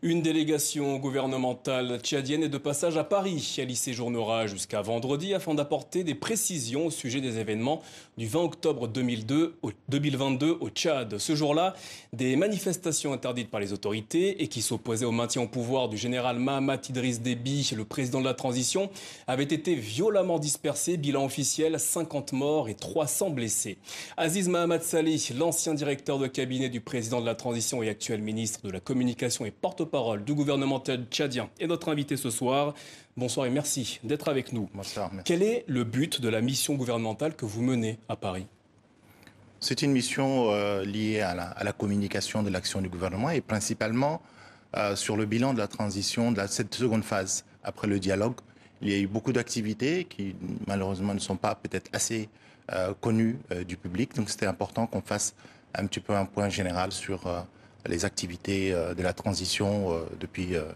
Une délégation gouvernementale tchadienne est de passage à Paris. Elle y séjournera jusqu'à vendredi afin d'apporter des précisions au sujet des événements du 20 octobre 2022 au Tchad. Ce jour-là, des manifestations interdites par les autorités et qui s'opposaient au maintien au pouvoir du général Mahamat Idriss Déby, le président de la transition, avaient été violemment dispersées. Bilan officiel 50 morts et 300 blessés. Aziz Mahamat Salih, l'ancien directeur de cabinet du président de la transition et actuel ministre de la communication et porte parole du gouvernement tchadien et notre invité ce soir. Bonsoir et merci d'être avec nous. Quel est le but de la mission gouvernementale que vous menez à Paris C'est une mission euh, liée à la, communication de l'action du gouvernement et principalement euh, sur le bilan de la transition de cette seconde phase après le dialogue. Il y a eu beaucoup d'activités qui malheureusement ne sont pas peut-être assez euh, connues du public. Donc c'était important qu'on fasse un petit peu un point général sur les activités euh, de la transition euh, depuis euh,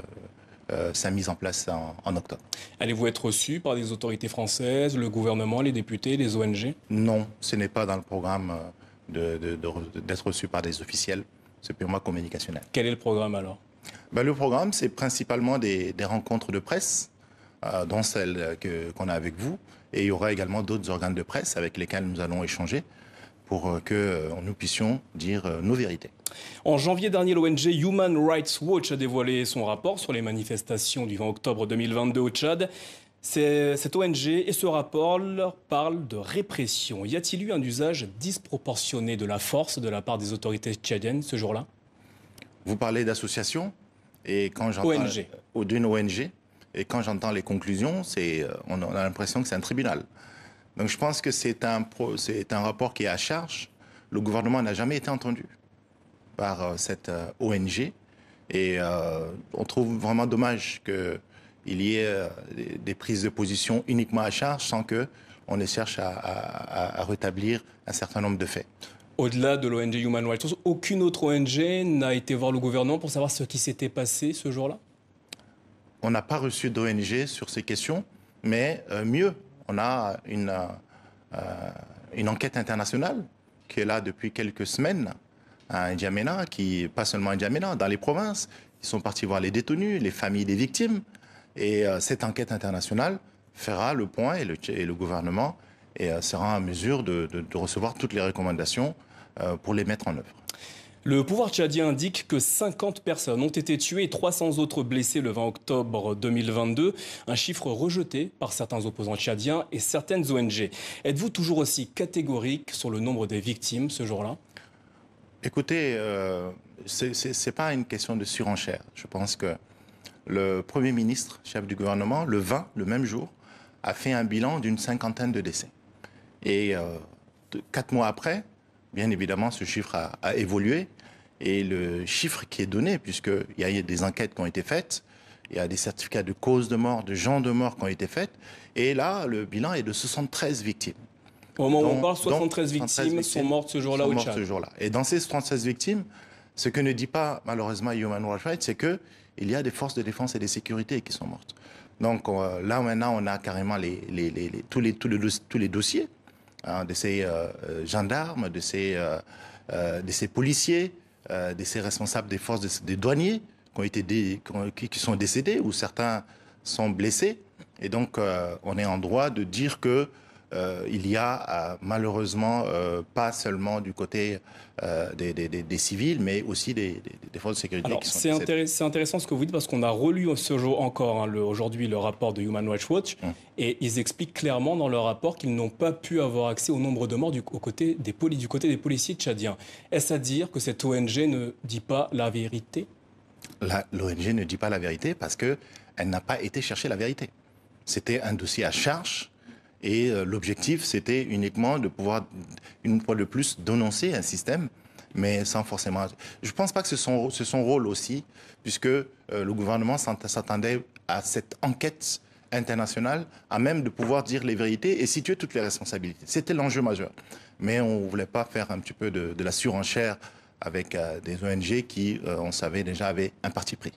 sa mise en place en, octobre. Allez-vous être reçu par les autorités françaises, le gouvernement, les députés, les ONG Non, ce n'est pas dans le programme d'être reçu par des officiels. C'est purement communicationnel. Quel est le programme alors ben, Le programme, c'est principalement des, rencontres de presse, dont celle qu'on a avec vous. Et il y aura également d'autres organes de presse avec lesquels nous allons échanger pour euh, que euh, nous puissions dire euh, nos vérités. En janvier dernier, l'ONG Human Rights Watch a dévoilé son rapport sur les manifestations du 20 octobre 2022 au Tchad. Cette ONG et ce rapport leur parlent de répression. Y a-t-il eu un usage disproportionné de la force de la part des autorités tchadiennes ce jour-là Vous parlez d'association et quand j'entends d'une ONG et quand j'entends les conclusions, on a l'impression que c'est un tribunal. Donc je pense que c'est un, un rapport qui est à charge. Le gouvernement n'a jamais été entendu par euh, cette euh, ONG. Et euh, on trouve vraiment dommage qu'il y ait des prises de position uniquement à charge sans que on ne cherche à, à rétablir un certain nombre de faits. Au-delà de l'ONG Human Rights aucune autre ONG n'a été voir le gouvernement pour savoir ce qui s'était passé ce jour-là On n'a pas reçu d'ONG sur ces questions, mais mieux, on a une, euh, euh, une enquête internationale qui est là depuis quelques semaines à N'Djamena, qui, pas seulement à N'Djamena, dans les provinces. Ils sont partis voir les détenus, les familles des victimes. Et euh, cette enquête internationale fera le point et le, gouvernement et, sera en mesure de, recevoir toutes les recommandations pour les mettre en œuvre. Le pouvoir tchadien indique que 50 personnes ont été tuées et 300 autres blessées le 20 octobre 2022, un chiffre rejeté par certains opposants tchadiens et certaines ONG. Êtes-vous toujours aussi catégorique sur le nombre des victimes ce jour-là Écoutez, euh, ce n'est pas une question de surenchère. Je pense que le Premier ministre, chef du gouvernement, le 20, le même jour, a fait un bilan d'une cinquantaine de décès. Et euh, quatre mois après, Bien évidemment, ce chiffre a, évolué et le chiffre qui est donné, puisqu'il y a des enquêtes qui ont été faites, il y a des certificats de cause de mort, de gens de mort qui ont été faites, et là, le bilan est de 73 victimes. Au moment où on parle, 73 victimes, sont mortes ce jour-là au Tchad. Ce jour là et dans ces 73 victimes, ce que ne dit pas malheureusement Human Rights Watch, c'est qu'il y a des forces de défense et de sécurité qui sont mortes. Donc euh, là maintenant, on a carrément les, tous les dossiers Hein, de ces euh, euh, gendarmes, de ces, euh, ces policiers, de ces responsables des forces des douaniers qui, ont été qui, qui, sont décédés ou certains sont blessés. Et donc, on est en droit de dire que euh, il y a euh, malheureusement euh, pas seulement du côté des, civils, mais aussi des, forces de sécurité. c'est, intéressant, ce que vous dites parce qu'on a relu ce jour encore hein, aujourd'hui le rapport de Human Rights Watch hum. et ils expliquent clairement dans leur rapport qu'ils n'ont pas pu avoir accès au nombre de morts du, côté des, policiers tchadiens. Est-ce à dire que cette ONG ne dit pas la vérité L'ONG ne dit pas la vérité parce qu'elle n'a pas été chercher la vérité. C'était un dossier à charge et euh, l'objectif, c'était uniquement de pouvoir, une fois de plus, dénoncer un système, mais sans forcément... Je ne pense pas que ce soit son, rôle aussi, puisque euh, le gouvernement s'attendait à cette enquête internationale, à même de pouvoir dire les vérités et situer toutes les responsabilités. C'était l'enjeu majeur. Mais on ne voulait pas faire un petit peu de la surenchère avec euh, des ONG qui, euh, on savait déjà, avaient un parti pris.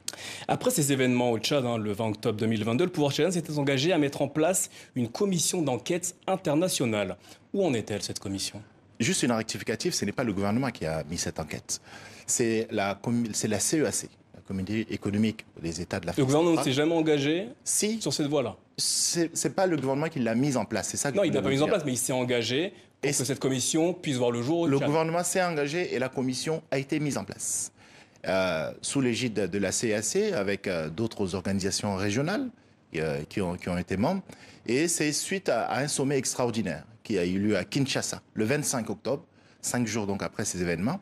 Après ces événements au Tchad, hein, le 20 octobre 2022, le pouvoir tchadien s'était engagé à mettre en place une commission d'enquête internationale. Où en est-elle, cette commission Juste une rectificative, ce n'est pas le gouvernement qui a mis cette enquête. C'est la, la CEAC, communauté économique des États de l'Afrique. Le gouvernement ne s'est jamais engagé si, sur cette voie-là. C'est pas le gouvernement qui l'a mise en place, c'est ça. non, il l'a pas mise en place, mais il s'est engagé et que cette commission puisse voir le jour. Le gouvernement s'est engagé et la commission a été mise en place. Euh, sous l'égide de la CAC, avec euh, d'autres organisations régionales euh, qui, ont, été membres. Et c'est suite à, un sommet extraordinaire qui a eu lieu à Kinshasa le 25 octobre, cinq jours donc après ces événements.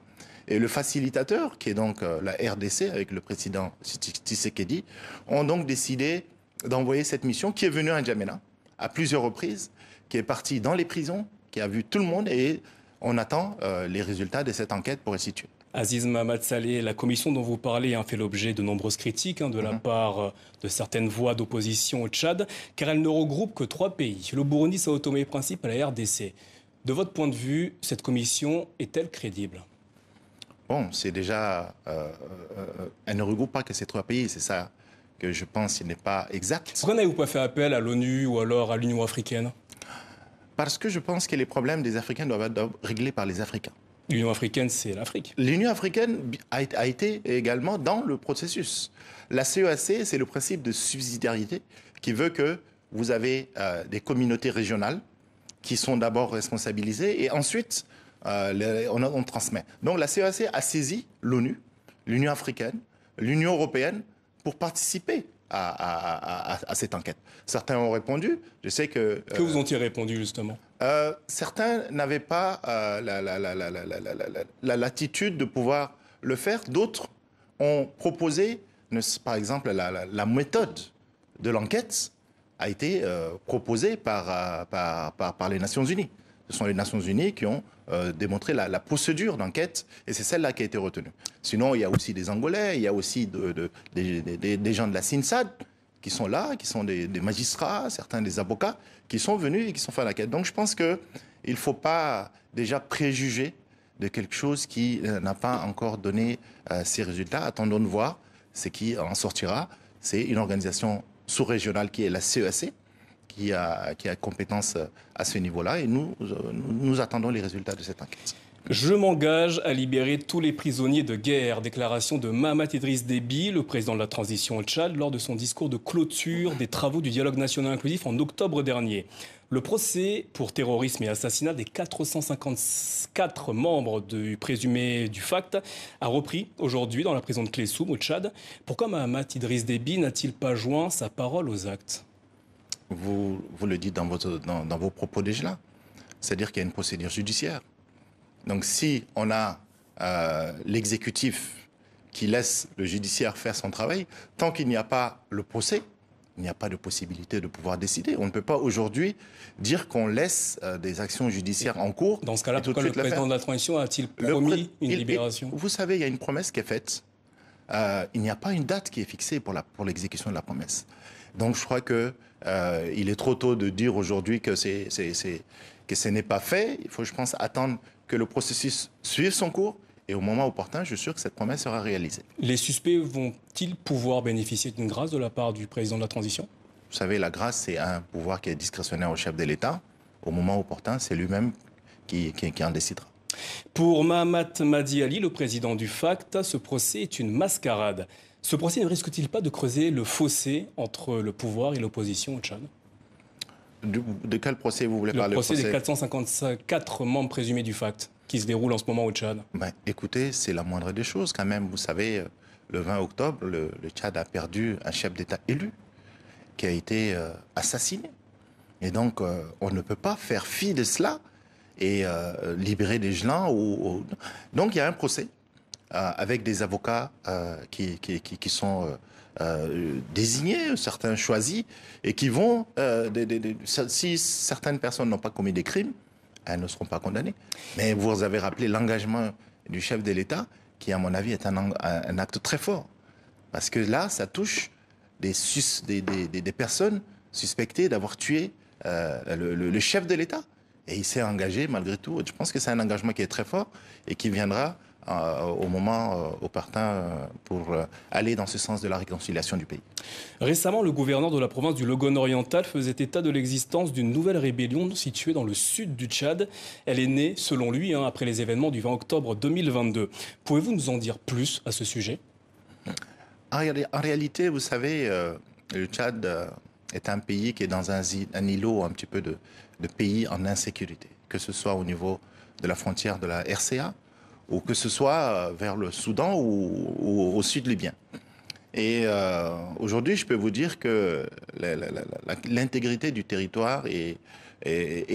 Et le facilitateur, qui est donc la RDC avec le président Tshisekedi, ont donc décidé d'envoyer cette mission qui est venue à N'Djamena à plusieurs reprises, qui est partie dans les prisons, qui a vu tout le monde et on attend euh, les résultats de cette enquête pour situer. Aziz Mahmad Saleh, la commission dont vous parlez a fait l'objet de nombreuses critiques hein, de la mhm. part euh, de certaines voix d'opposition au Tchad, car elle ne regroupe que trois pays, le Burundi, Sao Tome et Principe à la RDC. De votre point de vue, cette commission est-elle crédible Bon, c'est déjà... Euh, elle ne regroupe pas que ces trois pays, c'est ça que je pense qu'il n'est pas exact. Pourquoi n'avez-vous pas fait appel à l'ONU ou alors à l'Union africaine parce que je pense que les problèmes des Africains doivent être réglés par les Africains. L'Union africaine, c'est l'Afrique. L'Union africaine a, été également dans le processus. La CEAC, c'est le principe de subsidiarité qui veut que vous avez euh, des communautés régionales qui sont d'abord responsabilisées et ensuite euh, on, on, transmet. Donc la CEAC a saisi l'ONU, l'Union africaine, l'Union européenne pour participer à, cette enquête. Certains ont répondu. Je sais que. vous euh, ont-ils répondu justement euh, Certains n'avaient pas euh, la, latitude de pouvoir le faire. D'autres ont proposé, par exemple, la, méthode de l'enquête a été proposée par, par les Nations Unies ce sont les Nations Unies qui ont euh, démontré la, procédure d'enquête, et c'est celle-là qui a été retenue. Sinon, il y a aussi des Angolais, il y a aussi des, gens de la SINSAD qui sont là, qui sont des, magistrats, certains des avocats, qui sont venus et qui sont fait la quête. Donc je pense qu'il ne faut pas déjà préjuger de quelque chose qui euh, n'a pas encore donné euh, ses résultats. Attendons de voir ce qui en sortira. C'est une organisation sous-régionale qui est la CEAC, e qui a, compétence euh, à ce niveau-là. Et nous, euh, nous attendons les résultats de cette enquête. Je m'engage à libérer tous les prisonniers de guerre. Déclaration de Mahamat Idriss Déby, le président de la transition au Tchad, lors de son discours de clôture des travaux du dialogue national inclusif en octobre dernier. Le procès pour terrorisme et assassinat des 454 membres du présumé du FACT a repris aujourd'hui dans la prison de Klesoum, au Tchad. Pourquoi Mahamat Idriss Déby n'a-t-il pas joint sa parole aux actes vous, le dites dans, votre, dans, vos propos déjà, c'est-à-dire qu'il y a une procédure judiciaire. Donc si on a euh, l'exécutif qui laisse le judiciaire faire son travail, tant qu'il n'y a pas le procès, il n'y a pas de possibilité de pouvoir décider. On ne peut pas aujourd'hui dire qu'on laisse euh, des actions judiciaires en cours. Dans ce cas-là, pourquoi le président de la transition a-t-il promis une libération Vous savez, il y a une promesse qui est faite. Euh, il n'y a pas une date qui est fixée pour l'exécution pour de la promesse. Donc je crois qu'il euh, est trop tôt de dire aujourd'hui que, ce n'est pas fait. Il faut, je pense, attendre que le processus suive son cours. Et au moment opportun, je suis sûr que cette promesse sera réalisée. Les suspects vont-ils pouvoir bénéficier d'une grâce de la part du président de la transition Vous savez, la grâce, c'est un pouvoir qui est discrétionnaire au chef de l'État. Au moment opportun, c'est lui-même qui en décidera. Pour Mahamat Madi Ali, le président du FACT, ce procès est une mascarade. Ce procès ne risque-t-il pas de creuser le fossé entre le pouvoir et l'opposition au Tchad de, quel procès vous voulez parler Le procès des 454 membres présumés du FACT qui se déroule en ce moment au Tchad ben, Écoutez, c'est la moindre des choses quand même. Vous savez, le 20 octobre, le, Tchad a perdu un chef d'État élu qui a été euh, assassiné. Et donc, euh, on ne peut pas faire fi de cela et euh, libérer des gens. Ou, Donc il y a un procès euh, avec des avocats euh, qui, qui, sont désignés, certains choisis, et qui vont, si certaines personnes n'ont pas commis des crimes, elles ne seront pas condamnées. Mais vous avez rappelé l'engagement du chef de l'État, qui à mon avis est un, acte très fort. Parce que là, ça touche des, des personnes suspectées d'avoir tué le chef de l'État. Et il s'est engagé malgré tout. Je pense que c'est un engagement qui est très fort et qui viendra euh, au moment euh, opportun euh, pour aller dans ce sens de la réconciliation du pays. Récemment, le gouverneur de la province du Logone oriental faisait état de l'existence d'une nouvelle rébellion située dans le sud du Tchad. Elle est née, selon lui, hein, après les événements du 20 octobre 2022. Pouvez-vous nous en dire plus à ce sujet en, réalité, vous savez, le Tchad est un pays qui est dans un îlot un petit peu de, de pays en insécurité, que ce soit au niveau de la frontière de la RCA ou que ce soit euh, vers le Soudan ou, au sud libyen. Et euh, aujourd'hui, je peux vous dire que l'intégrité du territoire est,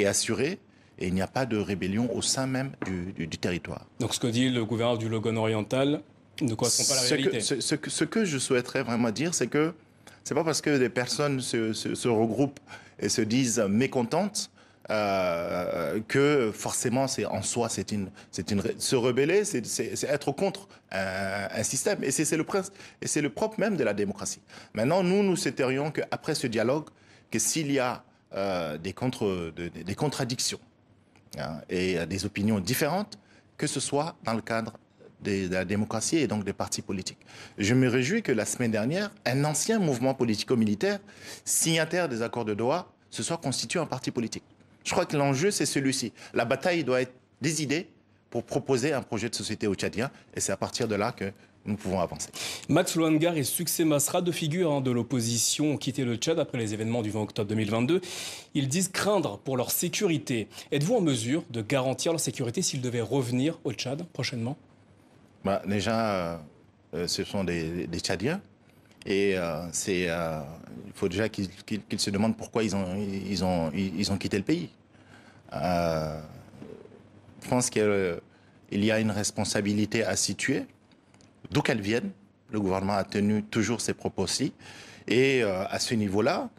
assurée et il n'y a pas de rébellion au sein même du, territoire. Donc ce que dit le gouverneur du Logan oriental ne correspond pas la réalité. ce, que je souhaiterais vraiment dire, c'est que ce n'est pas parce que des personnes se regroupent et se disent mécontentes. Euh, que forcément, c'est en soi, c'est une, c'est une, se rebeller, c'est, c'est, être contre un, système, et c'est, le et c'est le propre même de la démocratie. Maintenant, nous, nous souhaiterions qu'après ce dialogue, que s'il y a euh, des, contre, des contradictions hein, et des opinions différentes, que ce soit dans le cadre de, la démocratie et donc des partis politiques. Je me réjouis que la semaine dernière, un ancien mouvement politico-militaire, signataire des accords de Doha, se soit constitué en parti politique. Je crois que l'enjeu, c'est celui-ci. La bataille doit être des idées pour proposer un projet de société au Tchadien. Et c'est à partir de là que nous pouvons avancer. Max Luangar et Succès Masra, deux figures hein, de l'opposition, ont quitté le Tchad après les événements du 20 octobre 2022. Ils disent craindre pour leur sécurité. Êtes-vous en mesure de garantir leur sécurité s'ils devaient revenir au Tchad prochainement Déjà, bah, euh, euh, ce sont des, Tchadiens. Et euh, il faut déjà qu'ils se demandent pourquoi ils ont, quitté le pays. je pense qu'il y a une responsabilité à situer, d'où qu'elle vienne. Le gouvernement a tenu toujours ses propos-ci. Et à ce niveau-là,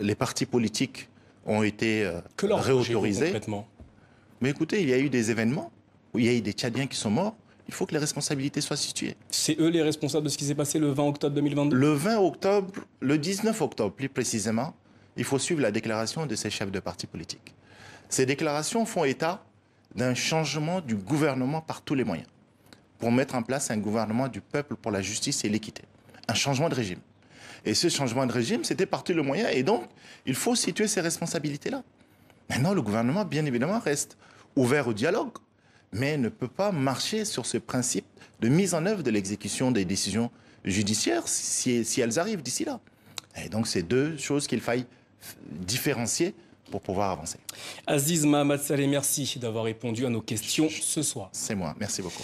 les partis politiques ont été réautorisés. Mais écoutez, il y a eu des événements où il y a eu des Tchadiens qui sont morts, il faut que les responsabilités soient situées. C'est eux les responsables de ce qui s'est passé le 20 octobre 2022 Le 20 octobre, le 19 octobre plus précisément, il faut suivre la déclaration de ces chefs de parti politique. Ces déclarations font état d'un changement du gouvernement par tous les moyens pour mettre en place un gouvernement du peuple pour la justice et l'équité. Un changement de régime. Et ce changement de régime, c'était par tous les moyens. Et donc, il faut situer ces responsabilités-là. Maintenant, le gouvernement, bien évidemment, reste ouvert au dialogue, mais ne peut pas marcher sur ce principe de mise en œuvre de l'exécution des décisions judiciaires si, elles arrivent d'ici là. Et donc, c'est deux choses qu'il faille différencier pour pouvoir avancer. Aziz Mahamad Saleh, merci d'avoir répondu à nos questions ce soir. C'est moi, merci beaucoup.